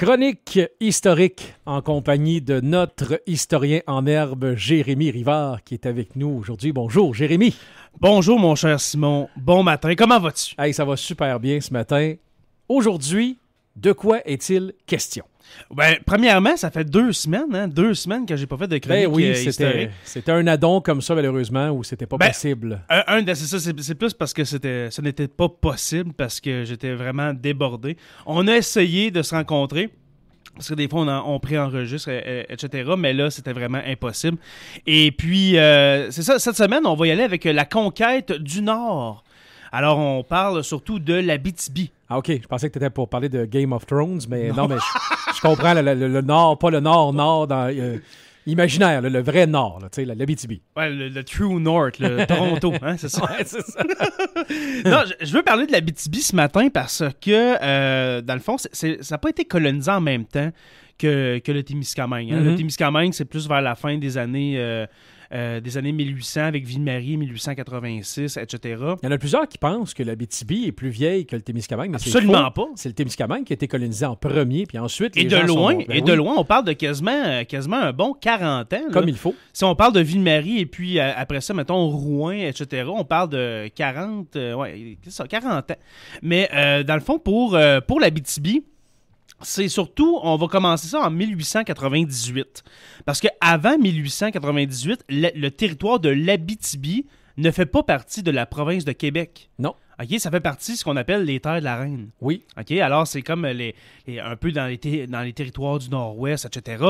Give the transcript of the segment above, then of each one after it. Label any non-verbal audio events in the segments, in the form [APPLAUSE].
Chronique historique en compagnie de notre historien en herbe, Jérémy Rivard, qui est avec nous aujourd'hui. Bonjour, Jérémy. Bonjour, mon cher Simon. Bon matin. Comment vas-tu? Hey, ça va super bien ce matin. Aujourd'hui, de quoi est-il question? Ben, premièrement, ça fait deux semaines, hein, deux semaines que j'ai pas fait de chronique ben oui, euh, c'était, un addon comme ça, malheureusement, où c'était pas ben, possible. Un, c'est plus parce que c'était, ce n'était pas possible, parce que j'étais vraiment débordé. On a essayé de se rencontrer. Parce que des fois, on, en, on préenregistre, etc. Mais là, c'était vraiment impossible. Et puis, euh, c'est ça, cette semaine, on va y aller avec la conquête du Nord. Alors, on parle surtout de la BTB. Ah, OK. Je pensais que tu étais pour parler de Game of Thrones, mais non, mais je, comprends le, Nord, pas le Nord, Nord euh, imaginaire, le, vrai Nord, tu sais, la BTB. Ouais, le, True North, le [LAUGHS] Toronto, hein, c'est ça. [LAUGHS] non, je, veux parler de la BTB ce matin parce que, euh, dans le fond, ça n'a pas été colonisé en même temps que, le Témiscamingue. Hein. Le mm-hmm. Timiskaming, c'est plus vers la fin des années. Euh, euh, des années 1800 avec Ville-Marie, 1886, etc. Il y en a plusieurs qui pensent que la BTB est plus vieille que le Témiscamingue, mais Absolument pas. C'est le Témiscamingue qui a été colonisé en premier, puis ensuite. Et, de, loin, ben et de loin, on parle de quasiment, euh, quasiment un bon 40 ans. Comme il faut. Si on parle de Ville-Marie et puis euh, après ça, mettons Rouen, etc., on parle de 40, ans. Mais dans le fond, pour, pour la BTB, c'est surtout, on va commencer ça en 1898. Parce qu'avant 1898, le, territoire de l'Abitibi ne fait pas partie de la province de Québec. Non. OK, ça fait partie de ce qu'on appelle les terres de la reine. Oui. OK, alors c'est comme les, un peu dans les, dans les territoires du Nord-Ouest, etc.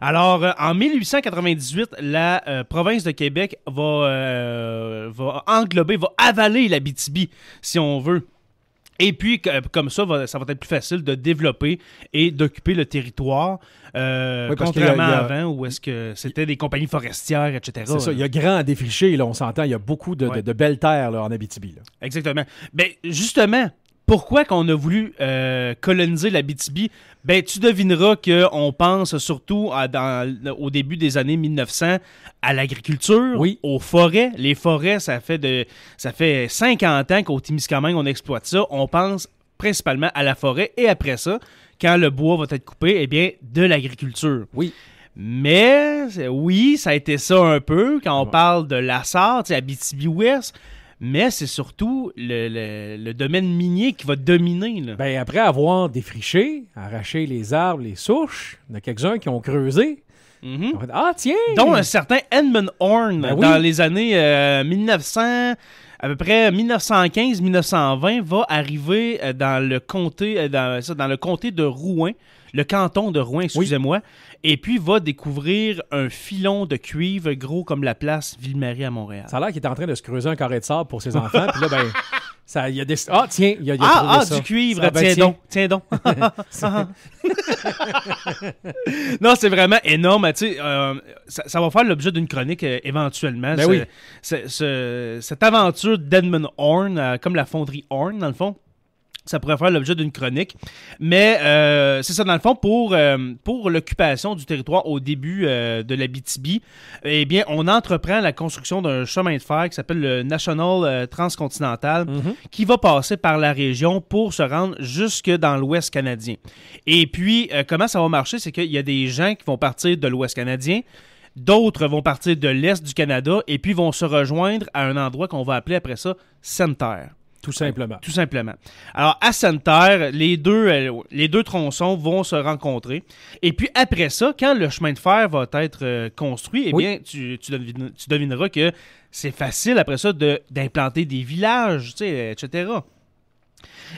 Alors, euh, en 1898, la euh, province de Québec va, euh, va englober, va avaler l'Abitibi, si on veut. Et puis, comme ça, ça va être plus facile de développer et d'occuper le territoire, euh, contrairement avant, où est-ce que c'était des compagnies forestières, etc. C'est ça, il y a grand à défricher, là, on s'entend, il y a beaucoup de, belles terres en Abitibi. Exactement. Ben, justement, pourquoi qu'on a voulu euh, coloniser la BTB? Ben, tu devineras qu'on pense surtout au début des années 1900 à l'agriculture, aux forêts. Les forêts, ça fait, de, ça fait 50 ans qu'au Timiskaming, on exploite ça. On pense principalement à la forêt et après ça, quand le bois va être coupé, eh bien, de l'agriculture. Oui. Mais oui, ça a été ça un peu quand on parle de la SAR, à BTB West mais c'est surtout le, domaine minier qui va dominer. Ben, après avoir défriché, arraché les arbres, les souches, il y en a quelques-uns qui ont creusé. Mm-hmm. ah, tiens! Dont un certain Edmund Horn ben dans les années 1900 euh, à peu près 1915-1920 va arriver euh, dans le comté euh, dans le comté de Rouen le canton de Rouen, excusez-moi, et puis va découvrir un filon de cuivre gros comme la place Ville-Marie à Montréal. Ça a l'air qu'il est en train de se creuser un carré de sable pour ses enfants, puis là, ben. [LAUGHS] Ça, y a des... Ah, tiens, il y a, ah, ah du cuivre, tiens, donc, tiens donc. [LAUGHS] non, c'est vraiment énorme. Tu sais, euh, ça, va faire l'objet d'une chronique euh, éventuellement. Ben cette aventure d'Edmund Horn, euh, comme la fonderie Horn, dans le fond ça pourrait faire l'objet d'une chronique. Mais euh, c'est ça, dans le fond, pour, euh, pour l'occupation du territoire au début euh, de la BTB, eh bien, on entreprend la construction d'un chemin de fer qui s'appelle le National Transcontinental, mhm. qui va passer par la région pour se rendre jusque dans l'Ouest canadien. Et puis, comment ça va marcher? C'est qu'il y a des gens qui vont partir de l'Ouest canadien, D'autres vont partir de l'Est du Canada et puis vont se rejoindre à un endroit qu'on va appeler après ça Center. Tout simplement. Tout simplement. Alors, à sainte les deux, euh, les deux tronçons vont se rencontrer. Et puis, après ça, quand le chemin de fer va être euh, construit, eh bien, tu, tu, devineras que c'est facile, après ça, d'implanter des villages, tu etc.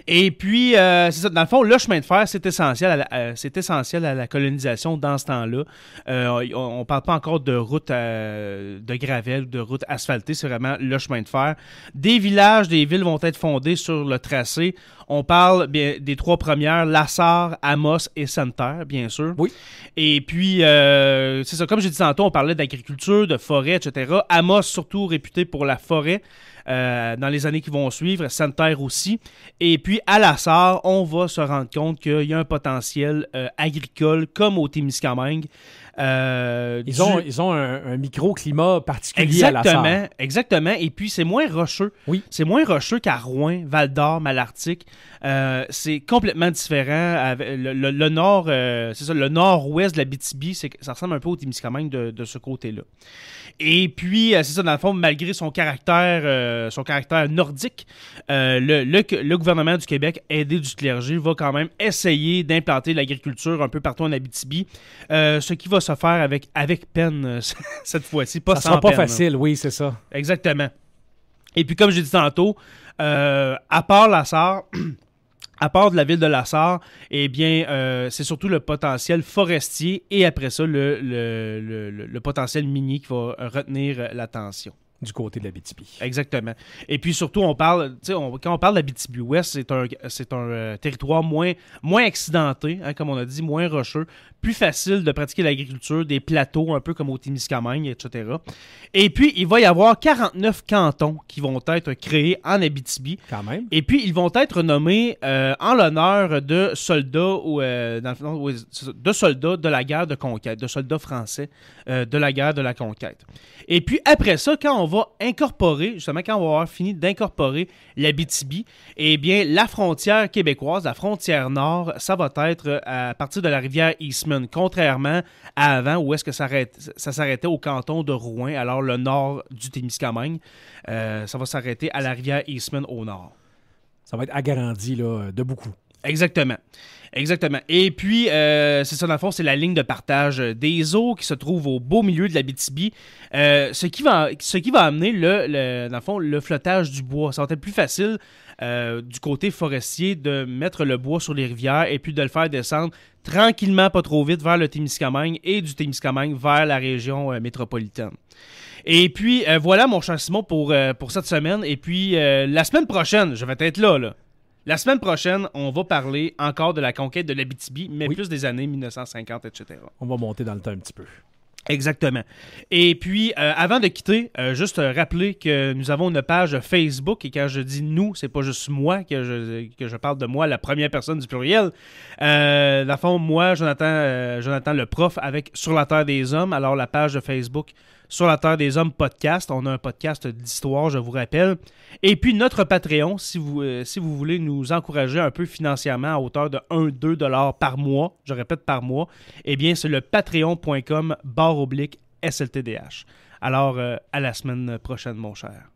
Et puis, euh, c'est ça. Dans le fond, le chemin de fer, c'est essentiel, euh, c'est essentiel à la colonisation dans ce temps-là. Euh, on ne parle pas encore de route de de gravel, de route asphaltée, c'est vraiment le chemin de fer. Des villages, des villes vont être fondées sur le tracé. On parle des trois premières, Lassar, Amos et Center, bien sûr. Oui. Et puis, c'est ça. Comme j'ai dit tantôt, on parlait d'agriculture, de forêt, etc. Amos, surtout réputé pour la forêt. Euh, dans les années qui vont suivre, Sainte-Terre aussi. Et puis à la SAR, on va se rendre compte qu'il y a un potentiel euh, agricole comme au Témiscamingue. Euh, ils, ont, ils ont un, micro-climat particulier exactement, à la Exactement. Et puis, c'est moins rocheux. Oui. C'est moins rocheux qu'à Rouen, Val-d'Or, Malartic. Euh, c'est complètement différent. Le, nord, euh, c'est le nord-ouest de la BTB, ça ressemble un peu au Témiscamingue de, de ce côté-là. Et puis, c'est ça, dans le fond, malgré son caractère, son caractère nordique, le, le, gouvernement du Québec, aidé du clergé, va quand même essayer d'implanter l'agriculture un peu partout en Abitibi, ce qui va se faire avec, avec peine euh, [LAUGHS] cette fois-ci. Pas ça sera pas facile, oui, c'est ça. Exactement. Et puis, comme j'ai dit tantôt, euh, à part la [CLEARS THROAT] à part de la ville de Lassar, eh bien, euh, c'est surtout le potentiel forestier et après ça, le, le potentiel minier qui va retenir l'attention du côté de l'Abitibi. Exactement. Et puis surtout, on parle, quand on parle de labitibi Ouest, c'est un, c'est un euh, territoire moins, moins accidenté, hein, comme on a dit, moins rocheux, plus facile de pratiquer l'agriculture, des plateaux un peu comme au Témiscamingue, etc. Et puis, il va y avoir 49 cantons qui vont être créés en Abitibi. Quand même. Et puis, ils vont être nommés euh, en l'honneur de soldats ou euh, de soldats de la guerre de conquête, de soldats français de la guerre de la conquête. Et puis après ça, quand on va incorporer, justement, quand on va avoir fini d'incorporer l'Abitibi, eh bien, la frontière québécoise, la frontière nord, ça va être euh, à partir de la rivière Eastman, contrairement à avant où est-ce que ça, ça s'arrêtait au canton de Rouen, alors le nord du Témiscamingue. Euh, ça va s'arrêter à la rivière Eastman au nord. Ça va être agrandi là, de beaucoup. Exactement. Exactement. Et puis, euh, c'est ça, dans le fond, c'est la ligne de partage des eaux qui se trouve au beau milieu de la BTB, euh, ce, qui va, ce qui va amener, le, le, dans le fond, le flottage du bois. Ça va être plus facile euh, du côté forestier de mettre le bois sur les rivières et puis de le faire descendre tranquillement, pas trop vite, vers le Témiscamingue et du Témiscamingue vers la région métropolitaine. Et puis, voilà, mon cher pour, pour cette semaine. Et puis, la semaine prochaine, je vais être là, là. La semaine prochaine, on va parler encore de la conquête de l'Abitibi, mais plus des années 1950, etc. On va monter dans le temps un petit peu. Exactement. Et puis, euh, avant de quitter, euh, juste rappeler que nous avons une page Facebook, et quand je dis nous, c'est pas juste moi que je, je parle de moi, la première personne du pluriel. Euh, la fond, moi, Jonathan, Jonathan le prof, avec Sur la Terre des Hommes, alors la page de Facebook sur la Terre des Hommes podcast. On a un podcast d'histoire, je vous rappelle. Et puis notre Patreon, si vous, euh, si vous voulez nous encourager un peu financièrement à hauteur de 1-2$ par mois, je répète par mois, eh bien c'est le patreon.com barre oblique SLTDH. Alors, euh, à la semaine prochaine, mon cher.